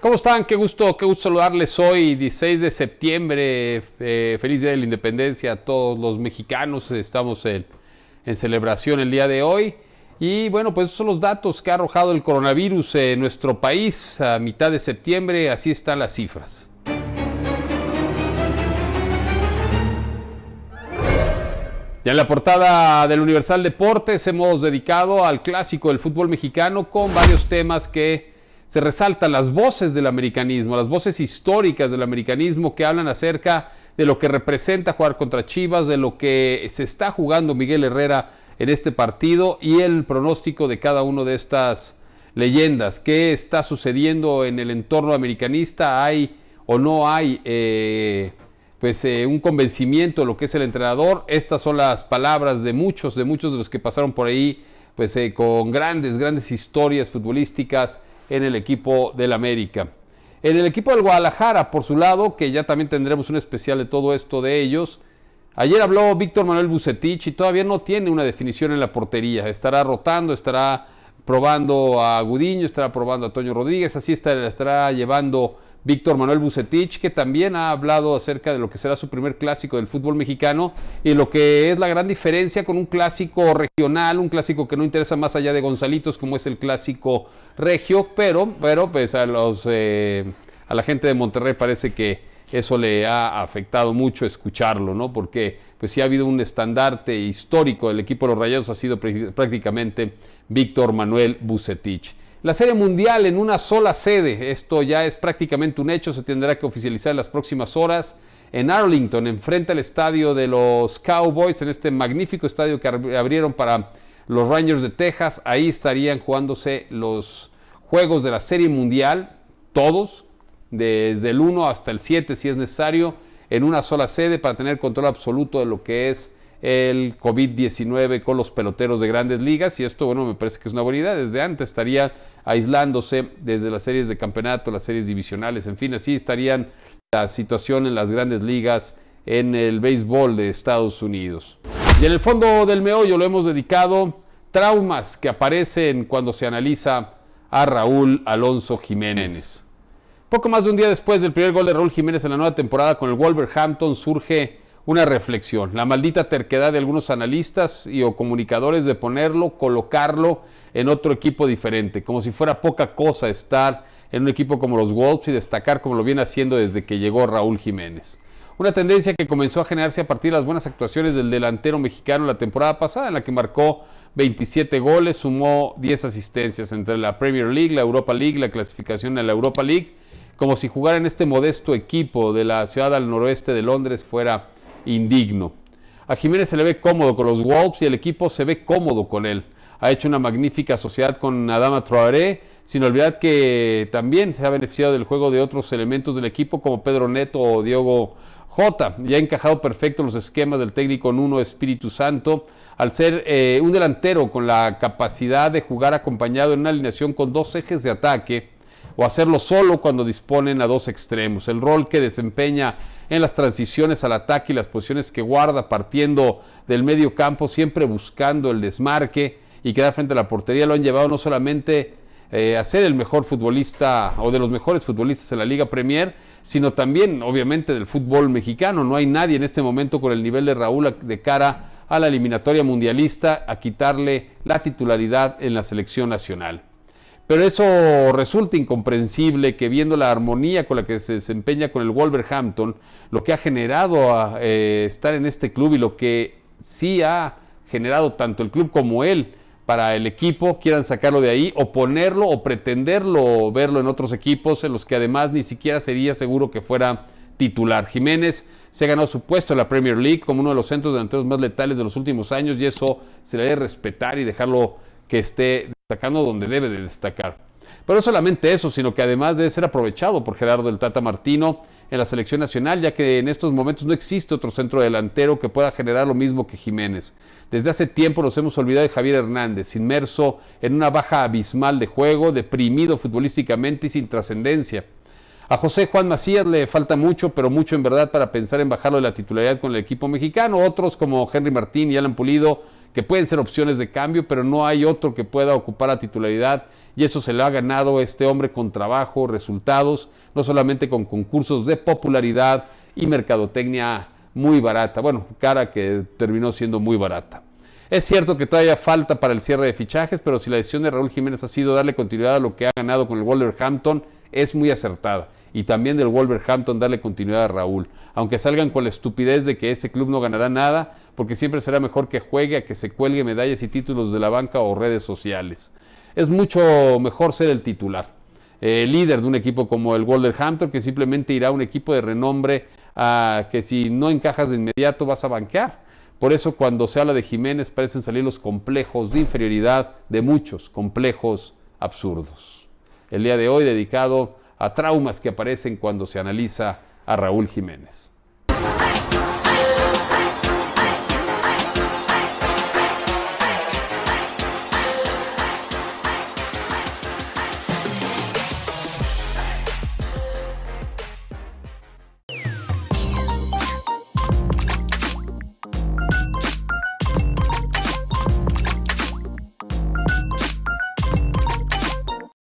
¿Cómo están? Qué gusto, qué gusto saludarles hoy, 16 de septiembre. Eh, feliz Día de la Independencia a todos los mexicanos. Estamos en, en, celebración el día de hoy. Y bueno, pues esos son los datos que ha arrojado el coronavirus en nuestro país a mitad de septiembre. Así están las cifras. Ya en la portada del Universal Deportes hemos dedicado al clásico del fútbol mexicano con varios temas que se resaltan las voces del americanismo, las voces históricas del americanismo que hablan acerca de lo que representa jugar contra Chivas, de lo que se está jugando Miguel Herrera en este partido y el pronóstico de cada una de estas leyendas. ¿Qué está sucediendo en el entorno americanista? ¿Hay o no hay eh, pues, eh, un convencimiento de lo que es el entrenador? Estas son las palabras de muchos, de muchos de los que pasaron por ahí pues, eh, con grandes, grandes historias futbolísticas en el equipo del América. En el equipo del Guadalajara, por su lado, que ya también tendremos un especial de todo esto de ellos. Ayer habló Víctor Manuel Bucetich y todavía no tiene una definición en la portería. Estará rotando, estará probando a Gudiño, estará probando a Toño Rodríguez, así estará llevando Víctor Manuel Bucetich, que también ha hablado acerca de lo que será su primer clásico del fútbol mexicano y lo que es la gran diferencia con un clásico regional, un clásico que no interesa más allá de Gonzalitos, como es el clásico regio, pero, pero pues a los eh, a la gente de Monterrey parece que eso le ha afectado mucho escucharlo, ¿no? Porque pues sí ha habido un estandarte histórico del equipo de los Rayados ha sido prácticamente Víctor Manuel Bucetich. La Serie Mundial en una sola sede, esto ya es prácticamente un hecho, se tendrá que oficializar en las próximas horas. En Arlington, enfrente al estadio de los Cowboys, en este magnífico estadio que abrieron para los Rangers de Texas, ahí estarían jugándose los juegos de la Serie Mundial, todos, desde el 1 hasta el 7 si es necesario, en una sola sede para tener control absoluto de lo que es el COVID-19 con los peloteros de grandes ligas y esto, bueno, me parece que es una bonidad, Desde antes estaría aislándose desde las series de campeonato, las series divisionales, en fin, así estarían la situación en las grandes ligas en el béisbol de Estados Unidos. Y en el fondo del meollo lo hemos dedicado traumas que aparecen cuando se analiza a Raúl Alonso Jiménez. Poco más de un día después del primer gol de Raúl Jiménez en la nueva temporada con el Wolverhampton surge una reflexión. La maldita terquedad de algunos analistas y o comunicadores de ponerlo, colocarlo en otro equipo diferente, como si fuera poca cosa estar en un equipo como los Wolves y destacar como lo viene haciendo desde que llegó Raúl Jiménez. Una tendencia que comenzó a generarse a partir de las buenas actuaciones del delantero mexicano la temporada pasada, en la que marcó 27 goles, sumó 10 asistencias entre la Premier League, la Europa League, la clasificación a la Europa League, como si jugar en este modesto equipo de la ciudad al noroeste de Londres fuera indigno. A Jiménez se le ve cómodo con los Wolves y el equipo se ve cómodo con él. Ha hecho una magnífica sociedad con Adama Troare, sin olvidar que también se ha beneficiado del juego de otros elementos del equipo como Pedro Neto o Diego Jota. Y ha encajado perfecto los esquemas del técnico Nuno Espíritu Santo al ser eh, un delantero con la capacidad de jugar acompañado en una alineación con dos ejes de ataque o hacerlo solo cuando disponen a dos extremos. El rol que desempeña en las transiciones al ataque y las posiciones que guarda partiendo del medio campo, siempre buscando el desmarque y quedar frente a la portería, lo han llevado no solamente eh, a ser el mejor futbolista o de los mejores futbolistas en la Liga Premier, sino también obviamente del fútbol mexicano. No hay nadie en este momento con el nivel de Raúl de cara a la eliminatoria mundialista a quitarle la titularidad en la selección nacional. Pero eso resulta incomprensible que viendo la armonía con la que se desempeña con el Wolverhampton, lo que ha generado a, eh, estar en este club y lo que sí ha generado tanto el club como él para el equipo, quieran sacarlo de ahí o ponerlo o pretenderlo verlo en otros equipos en los que además ni siquiera sería seguro que fuera titular. Jiménez se ha ganó su puesto en la Premier League como uno de los centros delanteros más letales de los últimos años y eso se le debe respetar y dejarlo que esté destacando donde debe de destacar. Pero no solamente eso, sino que además debe ser aprovechado por Gerardo del Tata Martino en la selección nacional, ya que en estos momentos no existe otro centro delantero que pueda generar lo mismo que Jiménez. Desde hace tiempo nos hemos olvidado de Javier Hernández, inmerso en una baja abismal de juego, deprimido futbolísticamente y sin trascendencia. A José Juan Macías le falta mucho, pero mucho en verdad para pensar en bajarlo de la titularidad con el equipo mexicano. Otros como Henry Martín y Alan Pulido que pueden ser opciones de cambio, pero no hay otro que pueda ocupar la titularidad y eso se lo ha ganado este hombre con trabajo, resultados, no solamente con concursos de popularidad y mercadotecnia muy barata, bueno, cara que terminó siendo muy barata. Es cierto que todavía falta para el cierre de fichajes, pero si la decisión de Raúl Jiménez ha sido darle continuidad a lo que ha ganado con el Wolverhampton, es muy acertada. Y también del Wolverhampton darle continuidad a Raúl. Aunque salgan con la estupidez de que ese club no ganará nada, porque siempre será mejor que juegue a que se cuelgue medallas y títulos de la banca o redes sociales. Es mucho mejor ser el titular. El eh, líder de un equipo como el Wolverhampton, que simplemente irá a un equipo de renombre a que si no encajas de inmediato vas a banquear. Por eso cuando se habla de Jiménez parecen salir los complejos de inferioridad de muchos, complejos absurdos el día de hoy dedicado a traumas que aparecen cuando se analiza a Raúl Jiménez.